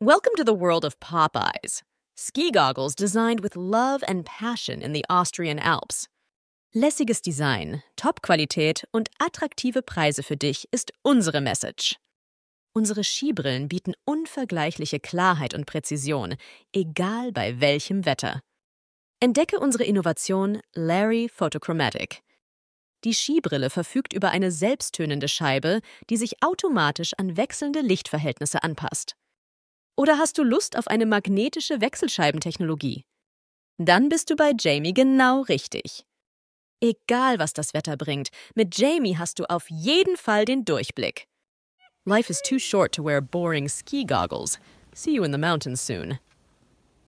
Welcome to the world of Popeyes, ski goggles designed with love and passion in the Austrian Alps. Lässiges Design, Top-Qualität und attraktive Preise für dich ist unsere Message. Unsere Skibrillen bieten unvergleichliche Klarheit und Präzision, egal bei welchem Wetter. Entdecke unsere Innovation Larry Photochromatic. Die Skibrille verfügt über eine selbsttönende Scheibe, die sich automatisch an wechselnde Lichtverhältnisse anpasst. Oder hast du Lust auf eine magnetische Wechselscheibentechnologie? Dann bist du bei Jamie genau richtig. Egal, was das Wetter bringt, mit Jamie hast du auf jeden Fall den Durchblick. Life is too short to wear boring ski goggles. See you in the mountains soon.